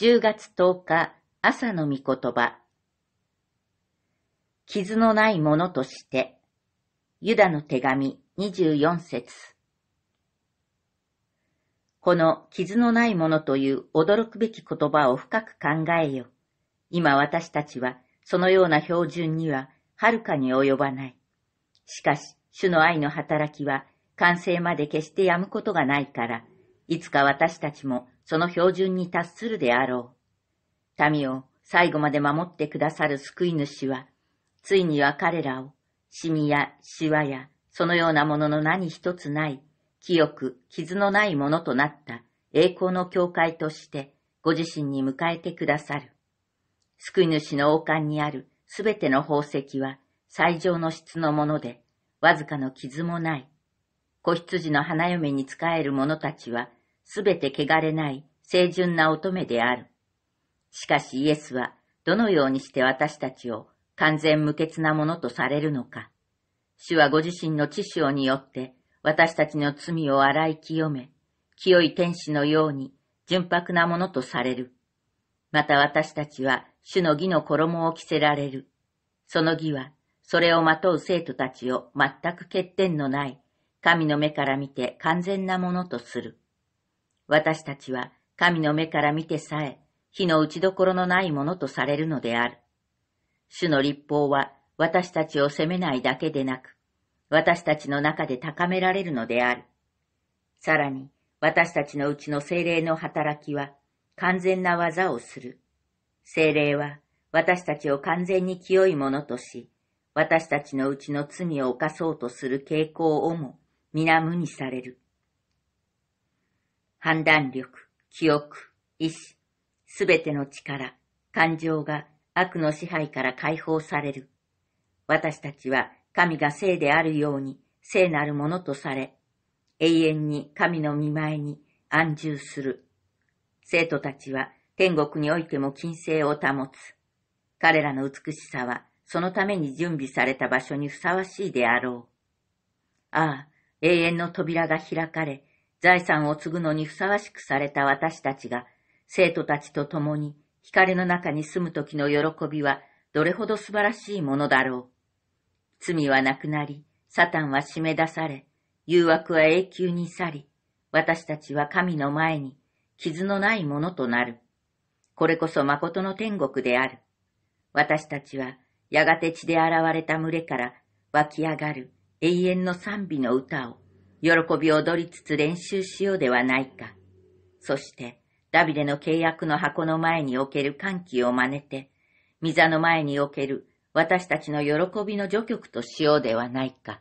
10月10日朝の御言葉。傷のないものとして、ユダの手紙24節。この傷のないものという驚くべき言葉を深く考えよ。今私たちはそのような標準にははるかに及ばない。しかし、主の愛の働きは完成まで決してやむことがないから、いつか私たちもその標準に達するであろう。民を最後まで守ってくださる救い主は、ついには彼らを、シミやシワやそのようなものの何一つない、清く傷のないものとなった栄光の教会としてご自身に迎えてくださる。救い主の王冠にあるすべての宝石は最上の質のもので、わずかの傷もない。子羊の花嫁に仕える者たちはすべて汚れない清純な乙女である。しかしイエスはどのようにして私たちを完全無欠なものとされるのか。主はご自身の知性によって私たちの罪を洗い清め、清い天使のように純白なものとされる。また私たちは主の義の衣を着せられる。その義は、それをまとう生徒たちを全く欠点のない、神の目から見て完全なものとする。私たちは神の目から見てさえ、火の打ちどころのないものとされるのである。主の立法は私たちを責めないだけでなく、私たちの中で高められるのである。さらに、私たちのうちの精霊の働きは、完全な技をする。精霊は、私たちを完全に清いものとし、私たちのうちの罪を犯そうとする傾向をも、皆無にされる。判断力、記憶、意志、すべての力、感情が悪の支配から解放される。私たちは神が聖であるように聖なるものとされ、永遠に神の見前に安住する。生徒たちは天国においても金星を保つ。彼らの美しさはそのために準備された場所にふさわしいであろう。ああ、永遠の扉が開かれ、財産を継ぐのにふさわしくされた私たちが、生徒たちと共に光の中に住む時の喜びはどれほど素晴らしいものだろう。罪はなくなり、サタンは締め出され、誘惑は永久に去り、私たちは神の前に傷のないものとなる。これこそ誠の天国である。私たちはやがて血で現れた群れから湧き上がる永遠の賛美の歌を喜びを踊りつつ練習しようではないか。そして、ダビデの契約の箱の前における歓喜を真似て、ミザの前における私たちの喜びの序曲としようではないか。